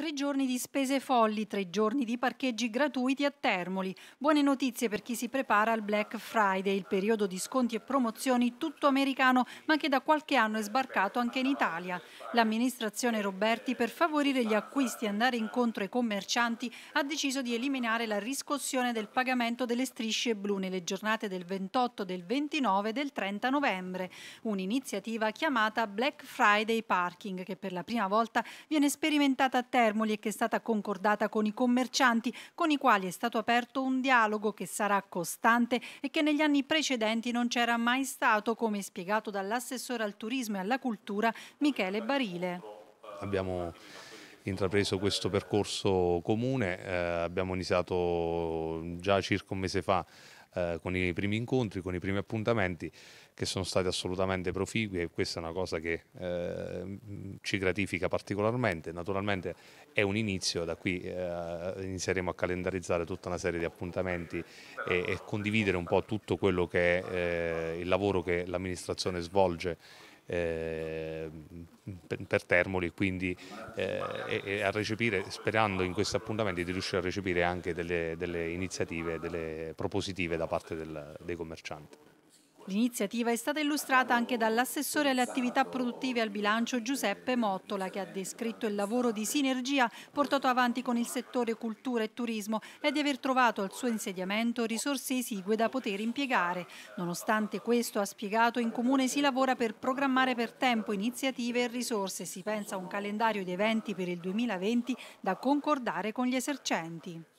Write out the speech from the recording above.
Tre giorni di spese folli, tre giorni di parcheggi gratuiti a Termoli. Buone notizie per chi si prepara al Black Friday, il periodo di sconti e promozioni tutto americano, ma che da qualche anno è sbarcato anche in Italia. L'amministrazione Roberti, per favorire gli acquisti e andare incontro ai commercianti, ha deciso di eliminare la riscossione del pagamento delle strisce blu nelle giornate del 28, del 29 e del 30 novembre. Un'iniziativa chiamata Black Friday Parking, che per la prima volta viene sperimentata a Termoli Termoli e che è stata concordata con i commercianti, con i quali è stato aperto un dialogo che sarà costante e che negli anni precedenti non c'era mai stato, come spiegato dall'assessore al turismo e alla cultura Michele Barile. Abbiamo intrapreso questo percorso comune, eh, abbiamo iniziato già circa un mese fa eh, con i primi incontri, con i primi appuntamenti che sono stati assolutamente proficui e questa è una cosa che eh, ci gratifica particolarmente. Naturalmente è un inizio, da qui eh, inizieremo a calendarizzare tutta una serie di appuntamenti e, e condividere un po' tutto quello che è eh, il lavoro che l'amministrazione svolge eh, per Termoli quindi eh, e, a recepire, sperando in questo appuntamento di riuscire a recepire anche delle, delle iniziative, delle propositive da parte del, dei commercianti. L'iniziativa è stata illustrata anche dall'assessore alle attività produttive al bilancio Giuseppe Mottola che ha descritto il lavoro di sinergia portato avanti con il settore cultura e turismo e di aver trovato al suo insediamento risorse esigue da poter impiegare. Nonostante questo ha spiegato in comune si lavora per programmare per tempo iniziative e risorse. Si pensa a un calendario di eventi per il 2020 da concordare con gli esercenti.